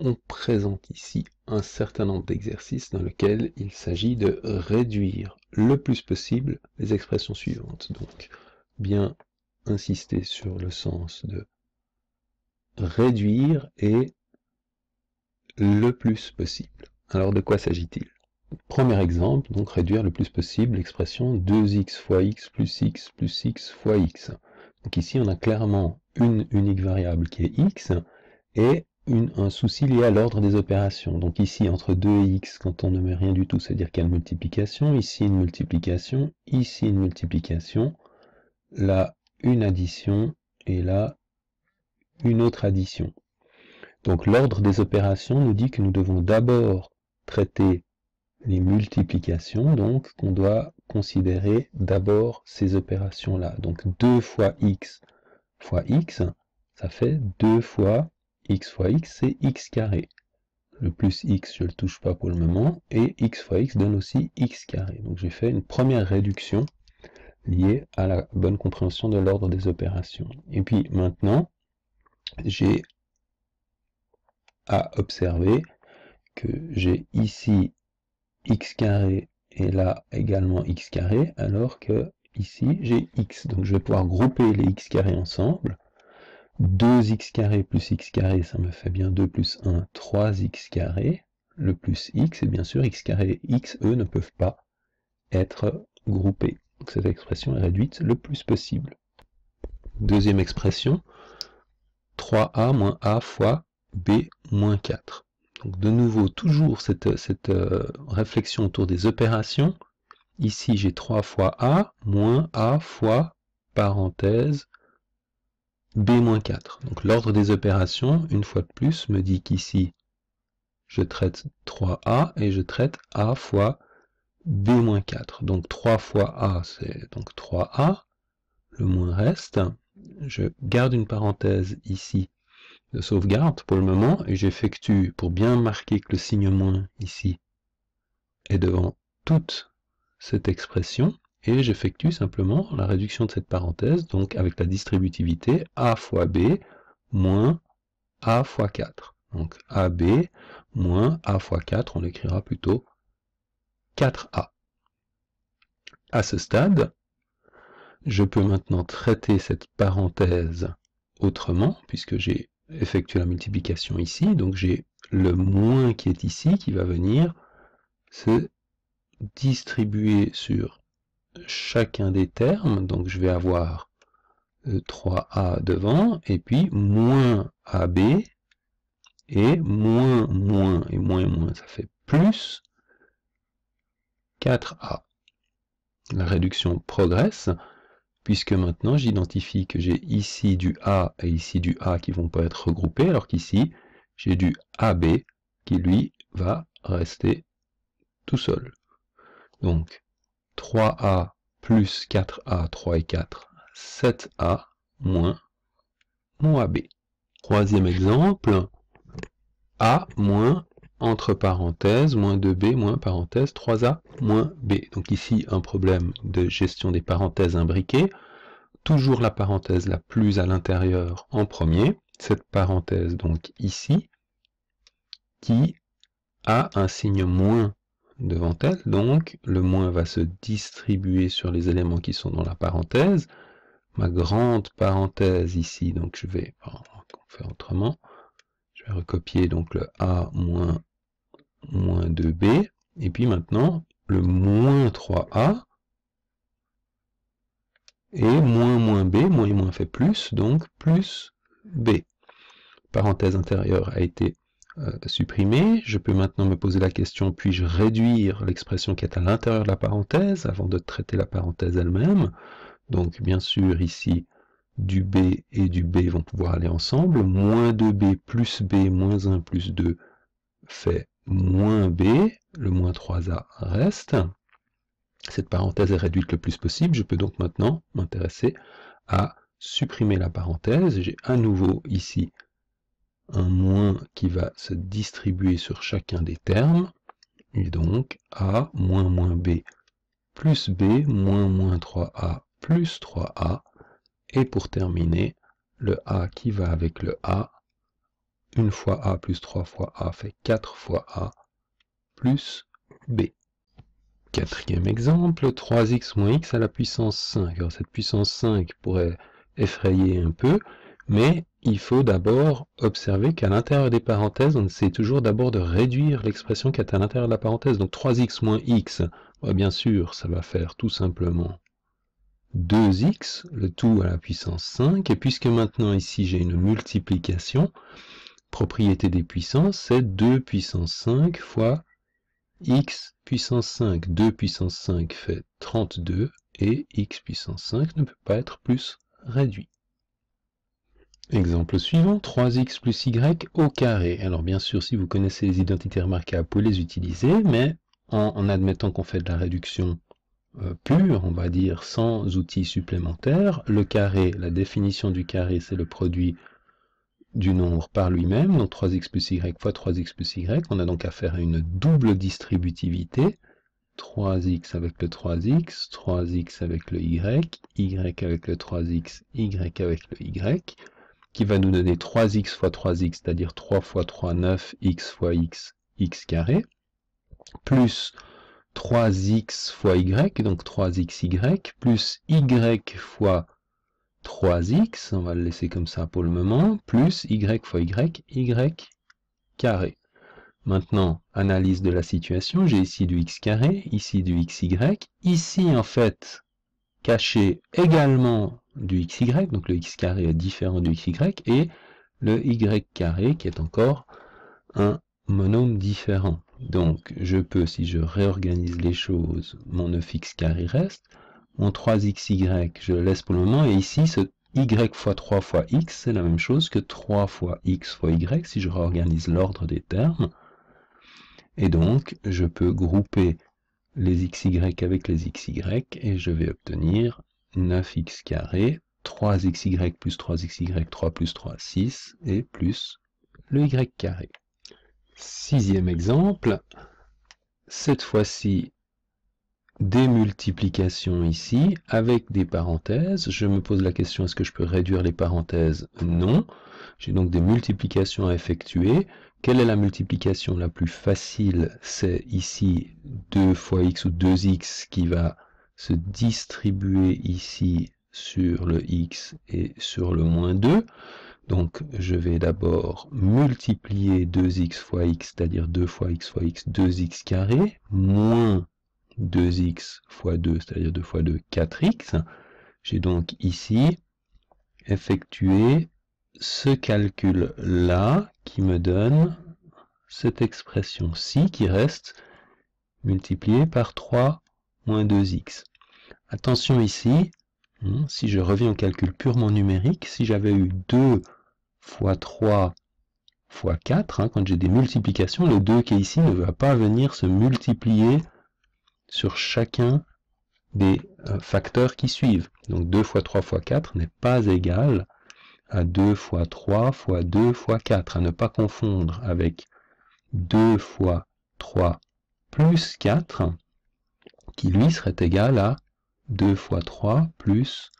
on présente ici un certain nombre d'exercices dans lesquels il s'agit de réduire le plus possible les expressions suivantes. Donc, bien insister sur le sens de réduire et le plus possible. Alors de quoi s'agit-il Premier exemple, donc réduire le plus possible l'expression 2x fois x plus x plus x fois x. Donc ici on a clairement une unique variable qui est x, et une, un souci lié à l'ordre des opérations. Donc ici, entre 2 et x, quand on ne met rien du tout, c'est-à-dire qu'il y a une multiplication, ici une multiplication, ici une multiplication, là une addition, et là une autre addition. Donc l'ordre des opérations nous dit que nous devons d'abord traiter les multiplications, donc qu'on doit considérer d'abord ces opérations-là. Donc 2 fois x fois x, ça fait 2 fois x fois x, c'est x carré. Le plus x, je ne le touche pas pour le moment, et x fois x donne aussi x carré. Donc j'ai fait une première réduction liée à la bonne compréhension de l'ordre des opérations. Et puis maintenant, j'ai à observer que j'ai ici x carré et là également x carré, alors que ici j'ai x. Donc je vais pouvoir grouper les x carrés ensemble 2x carré plus x carré, ça me fait bien 2 plus 1, 3x carré. Le plus x, et bien sûr, x carré et x, eux, ne peuvent pas être groupés. Donc cette expression est réduite le plus possible. Deuxième expression, 3a moins a fois b moins 4. Donc de nouveau, toujours cette, euh, réflexion autour des opérations. Ici, j'ai 3 fois a moins a fois parenthèse B-4. Donc l'ordre des opérations, une fois de plus, me dit qu'ici, je traite 3A et je traite A fois B-4. Donc 3 fois A, c'est donc 3A. Le moins reste. Je garde une parenthèse ici de sauvegarde pour le moment et j'effectue, pour bien marquer que le signe moins ici est devant toute cette expression, et j'effectue simplement la réduction de cette parenthèse, donc avec la distributivité a fois b moins a fois 4. Donc ab moins a fois 4, on écrira plutôt 4a. À ce stade, je peux maintenant traiter cette parenthèse autrement, puisque j'ai effectué la multiplication ici, donc j'ai le moins qui est ici qui va venir se distribuer sur chacun des termes, donc je vais avoir 3a euh, devant, et puis moins ab, et moins, moins, et moins, moins, ça fait plus 4a. La réduction progresse, puisque maintenant j'identifie que j'ai ici du A et ici du A qui vont pas être regroupés, alors qu'ici, j'ai du AB qui, lui, va rester tout seul. Donc, 3a plus 4a, 3 et 4, 7a moins moins B. Troisième exemple, a moins, entre parenthèses, moins 2b, moins parenthèse, 3a, moins b. Donc ici, un problème de gestion des parenthèses imbriquées. Toujours la parenthèse la plus à l'intérieur en premier. Cette parenthèse, donc ici, qui a un signe moins devant elle, donc le moins va se distribuer sur les éléments qui sont dans la parenthèse. Ma grande parenthèse ici, donc je vais, oh, faire autrement, je vais recopier donc le A moins, moins 2B, et puis maintenant le moins 3A, et moins moins B, moins et moins fait plus, donc plus B. Parenthèse intérieure a été euh, supprimer. Je peux maintenant me poser la question, puis-je réduire l'expression qui est à l'intérieur de la parenthèse avant de traiter la parenthèse elle-même Donc bien sûr ici, du B et du B vont pouvoir aller ensemble. Moins 2B plus B moins 1 plus 2 fait moins B. Le moins 3A reste. Cette parenthèse est réduite le plus possible. Je peux donc maintenant m'intéresser à supprimer la parenthèse. J'ai à nouveau ici un moins qui va se distribuer sur chacun des termes, et donc a moins moins b plus b moins moins 3a plus 3a, et pour terminer, le a qui va avec le a, une fois a plus 3 fois a fait 4 fois a, plus b. Quatrième exemple, 3x moins x à la puissance 5. Alors cette puissance 5 pourrait effrayer un peu, mais il faut d'abord observer qu'à l'intérieur des parenthèses, on essaie toujours d'abord de réduire l'expression qui est à l'intérieur de la parenthèse. Donc 3x moins x, bah, bien sûr, ça va faire tout simplement 2x, le tout à la puissance 5. Et puisque maintenant ici j'ai une multiplication, propriété des puissances, c'est 2 puissance 5 fois x puissance 5. 2 puissance 5 fait 32 et x puissance 5 ne peut pas être plus réduit. Exemple suivant, 3x plus y au carré. Alors bien sûr, si vous connaissez les identités remarquables, vous pouvez les utiliser, mais en, admettant qu'on fait de la réduction euh, pure, on va dire sans outils supplémentaires, le carré, la définition du carré, c'est le produit du nombre par lui-même, donc 3x plus y fois 3x plus y, on a donc affaire à une double distributivité, 3x avec le 3x, 3x avec le y, y avec le 3x, y avec le y, qui va nous donner 3x fois 3x, c'est-à-dire 3 fois 3, 9, x fois x, x carré, plus 3x fois y, donc 3xy, plus y fois 3x, on va le laisser comme ça pour le moment, plus y fois y, y carré. Maintenant, analyse de la situation, j'ai ici du x carré, ici du xy, ici en fait caché également du xy, donc le x carré est différent du xy, et le y carré qui est encore un monome différent. Donc je peux, si je réorganise les choses, mon 9x carré reste, mon 3xy je le laisse pour le moment, et ici ce y fois 3 fois x, c'est la même chose que 3 fois x fois y, si je réorganise l'ordre des termes. Et donc je peux grouper les xy avec les xy, et je vais obtenir 9x carré, 3xy plus 3xy, 3 plus 3, 6, et plus le y carré. Sixième exemple, cette fois-ci, des multiplications ici, avec des parenthèses. Je me pose la question, est-ce que je peux réduire les parenthèses Non. J'ai donc des multiplications à effectuer. Quelle est la multiplication la plus facile C'est ici 2 fois x ou 2x qui va se distribuer ici sur le x et sur le moins 2. Donc je vais d'abord multiplier 2x fois x, c'est-à-dire 2 fois x fois x, 2x carré, moins 2x fois 2, c'est-à-dire 2 fois 2, 4x. J'ai donc ici effectué ce calcul-là qui me donne cette expression-ci qui reste multipliée par 3 moins 2x. Attention ici, hein, si je reviens au calcul purement numérique, si j'avais eu 2 x 3 x 4, quand j'ai des multiplications, le 2 qui est ici ne va pas venir se multiplier sur chacun des euh, facteurs qui suivent. Donc 2 x 3 x 4 n'est pas égal à 2 x 3 x 2 x 4, à ne pas confondre avec 2 x 3 plus 4, qui lui serait égal à 2 fois 3 plus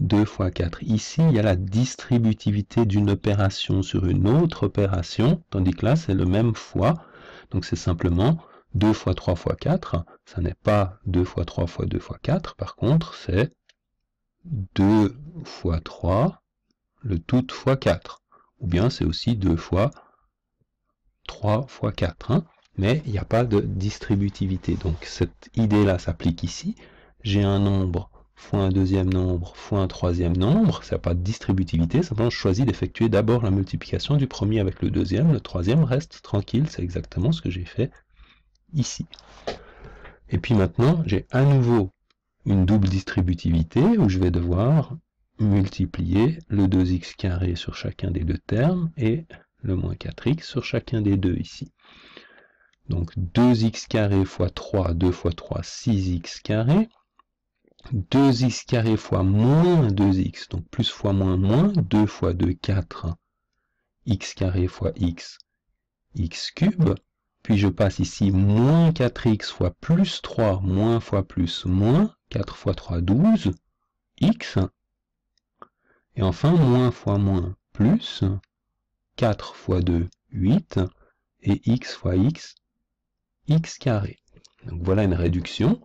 2 fois 4. Ici, il y a la distributivité d'une opération sur une autre opération, tandis que là, c'est le même fois. Donc c'est simplement 2 fois 3 fois 4. Ça n'est pas 2 fois 3 fois 2 fois 4. Par contre, c'est 2 fois 3, le tout fois 4. Ou bien c'est aussi 2 fois 3 fois 4. Hein mais il n'y a pas de distributivité. Donc cette idée-là s'applique ici. J'ai un nombre fois un deuxième nombre fois un troisième nombre, ça n'a pas de distributivité, simplement je choisis d'effectuer d'abord la multiplication du premier avec le deuxième, le troisième reste tranquille, c'est exactement ce que j'ai fait ici. Et puis maintenant, j'ai à nouveau une double distributivité où je vais devoir multiplier le 2x sur chacun des deux termes et le moins 4x sur chacun des deux ici. Donc 2x carré fois 3, 2 fois 3, 6x carré. 2x carré fois moins 2x, donc plus fois moins moins, 2 fois 2, 4, x carré fois x, x cube. Puis je passe ici moins 4x fois plus 3, moins fois plus moins, 4 fois 3, 12, x. Et enfin, moins fois moins plus, 4 fois 2, 8, et x fois x, x carré. Donc voilà une réduction,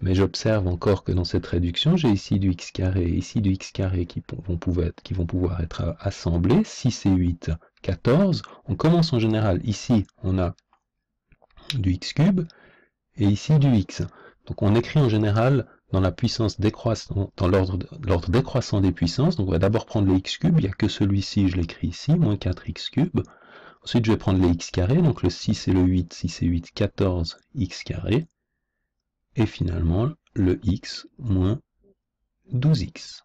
mais j'observe encore que dans cette réduction, j'ai ici du x carré et ici du x carré qui vont, pouvoir être, assemblés. 6 et 8, 14. On commence en général, ici on a du x cube et ici du x. Donc on écrit en général dans la puissance décroissante, dans l'ordre décroissant des puissances. Donc on va d'abord prendre le x cube, il n'y a que celui-ci, je l'écris ici, moins 4x cube, Ensuite, je vais prendre les x carrés, donc le 6 et le 8, 6 et 8, 14, x carré. Et finalement, le x moins 12x.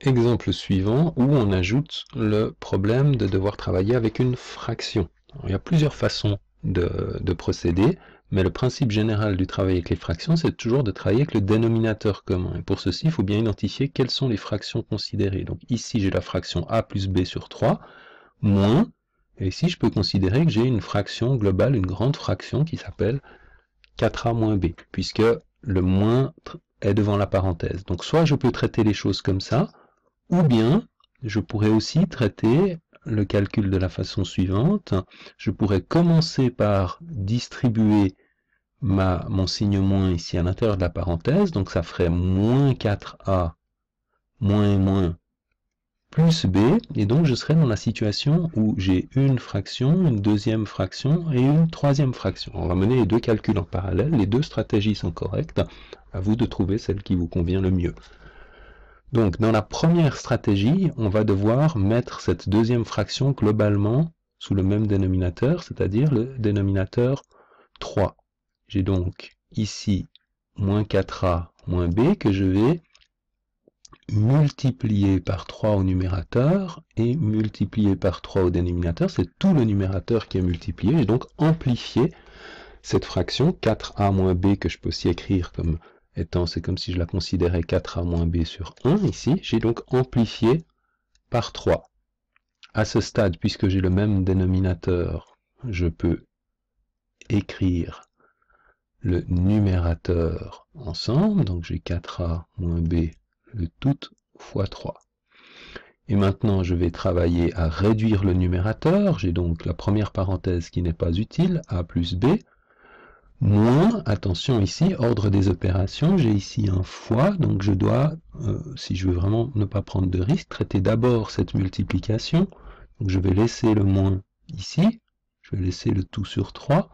Exemple suivant où on ajoute le problème de devoir travailler avec une fraction. il y a plusieurs façons de, de, procéder, mais le principe général du travail avec les fractions, c'est toujours de travailler avec le dénominateur commun. Et pour ceci, il faut bien identifier quelles sont les fractions considérées. Donc ici, j'ai la fraction a plus b sur 3, moins et ici, je peux considérer que j'ai une fraction globale, une grande fraction qui s'appelle 4a moins b, puisque le moins est devant la parenthèse. Donc soit je peux traiter les choses comme ça, ou bien je pourrais aussi traiter le calcul de la façon suivante. Je pourrais commencer par distribuer mon signe moins ici à l'intérieur de la parenthèse, donc ça ferait moins 4a, moins moins, plus b, et donc je serai dans la situation où j'ai une fraction, une deuxième fraction et une troisième fraction. On va mener les deux calculs en parallèle, les deux stratégies sont correctes, à vous de trouver celle qui vous convient le mieux. Donc dans la première stratégie, on va devoir mettre cette deuxième fraction globalement sous le même dénominateur, c'est-à-dire le dénominateur 3. J'ai donc ici moins 4a moins b que je vais multiplié par 3 au numérateur et multiplié par 3 au dénominateur, c'est tout le numérateur qui est multiplié, j'ai donc amplifié cette fraction 4a b que je peux aussi écrire comme étant, c'est comme si je la considérais 4a b sur 1 ici, j'ai donc amplifié par 3. À ce stade, puisque j'ai le même dénominateur, je peux écrire le numérateur ensemble, donc j'ai 4a moins b le tout fois 3. Et maintenant, je vais travailler à réduire le numérateur. J'ai donc la première parenthèse qui n'est pas utile, a plus b, moins, attention ici, ordre des opérations, j'ai ici un fois, donc je dois, euh, si je veux vraiment ne pas prendre de risque, traiter d'abord cette multiplication. Donc je vais laisser le moins ici, je vais laisser le tout sur 3,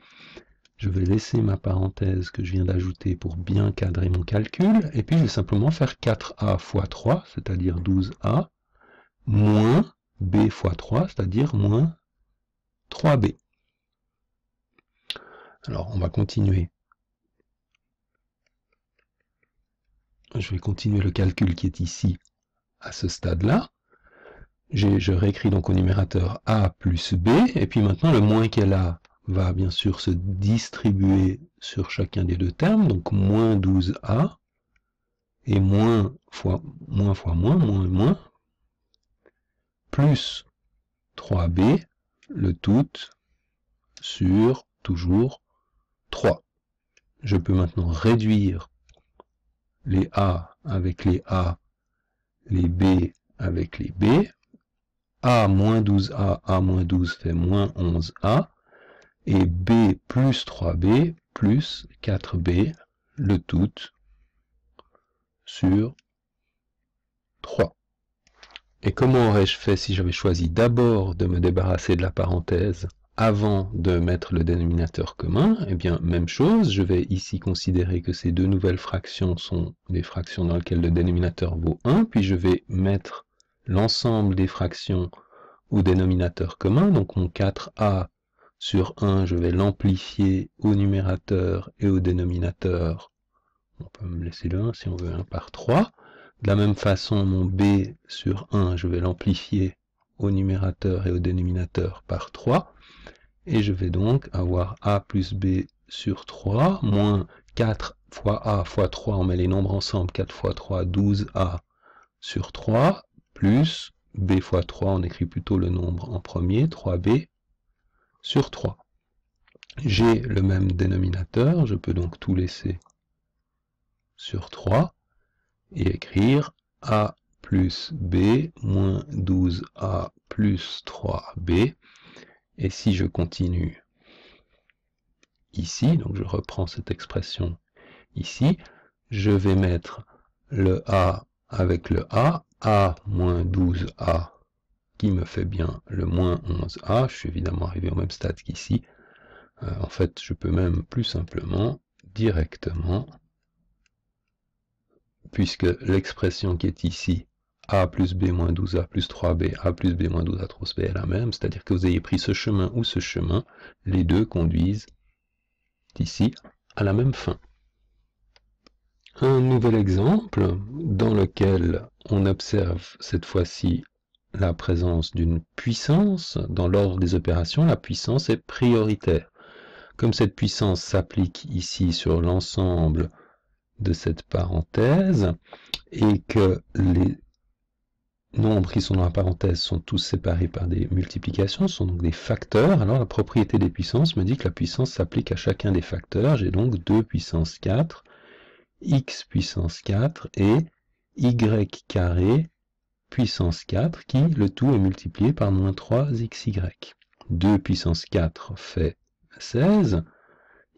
je vais laisser ma parenthèse que je viens d'ajouter pour bien cadrer mon calcul, et puis je vais simplement faire 4a fois 3, c'est-à-dire 12a, moins b fois 3, c'est-à-dire moins 3b. Alors, on va continuer. Je vais continuer le calcul qui est ici, à ce stade-là. Je réécris donc au numérateur a plus b, et puis maintenant le moins qu'elle a va bien sûr se distribuer sur chacun des deux termes, donc moins 12a, et moins fois moins fois moins, moins moins, plus 3b, le tout sur toujours 3. Je peux maintenant réduire les a avec les a, les b avec les b, a moins 12a, a moins 12 fait moins 11a, et b plus 3b plus 4b, le tout sur 3. Et comment aurais-je fait si j'avais choisi d'abord de me débarrasser de la parenthèse avant de mettre le dénominateur commun Eh bien, même chose, je vais ici considérer que ces deux nouvelles fractions sont des fractions dans lesquelles le dénominateur vaut 1, puis je vais mettre l'ensemble des fractions au dénominateur commun, donc mon 4a sur 1, je vais l'amplifier au numérateur et au dénominateur. On peut me laisser le 1 si on veut 1 par 3. De la même façon, mon B sur 1, je vais l'amplifier au numérateur et au dénominateur par 3. Et je vais donc avoir A plus B sur 3, moins 4 fois A fois 3, on met les nombres ensemble, 4 fois 3, 12A sur 3, plus B fois 3, on écrit plutôt le nombre en premier, 3B, sur 3. J'ai le même dénominateur, je peux donc tout laisser sur 3 et écrire a plus b moins 12a plus 3b. Et si je continue ici, donc je reprends cette expression ici, je vais mettre le a avec le a, a moins 12a qui me fait bien le moins 11a. Je suis évidemment arrivé au même stade qu'ici. Euh, en fait, je peux même plus simplement, directement, puisque l'expression qui est ici, a plus b moins 12a plus 3b, a plus b moins 12a, 3b est la même, c'est-à-dire que vous ayez pris ce chemin ou ce chemin, les deux conduisent ici à la même fin. Un nouvel exemple dans lequel on observe cette fois-ci la présence d'une puissance dans l'ordre des opérations, la puissance est prioritaire. Comme cette puissance s'applique ici sur l'ensemble de cette parenthèse et que les nombres qui sont dans la parenthèse sont tous séparés par des multiplications, sont donc des facteurs, alors la propriété des puissances me dit que la puissance s'applique à chacun des facteurs. J'ai donc 2 puissance 4, x puissance 4 et y carré puissance 4 qui, le tout, est multiplié par moins 3xy. 2 puissance 4 fait 16,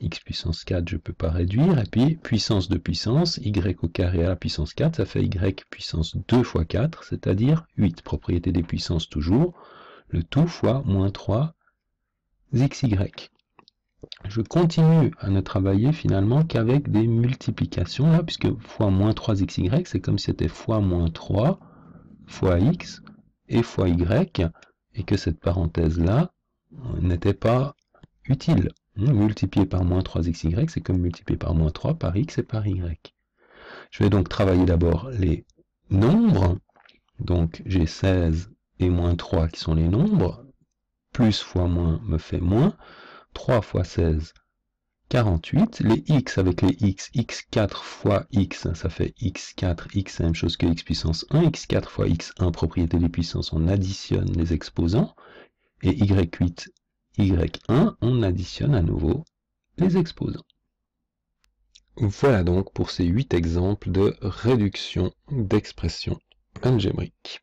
x puissance 4 je peux pas réduire, et puis puissance de puissance, y au carré à la puissance 4, ça fait y puissance 2 fois 4, c'est-à-dire 8, propriété des puissances toujours, le tout fois moins 3 xy. Je continue à ne travailler finalement qu'avec des multiplications, là, puisque fois moins 3xy, c'est comme si c'était fois moins 3 fois x et fois y, et que cette parenthèse-là euh, n'était pas utile. Hein, multiplier par moins 3xy, c'est comme multiplier par moins 3 par x et par y. Je vais donc travailler d'abord les nombres. Donc j'ai 16 et moins 3 qui sont les nombres. Plus fois moins me fait moins. 3 fois 16 48. Les x avec les x, x4 fois x, ça fait x4, x, même chose que x puissance 1, x4 fois x1, propriété des puissances, on additionne les exposants, et y8, y1, on additionne à nouveau les exposants. Voilà donc pour ces 8 exemples de réduction d'expression algébrique.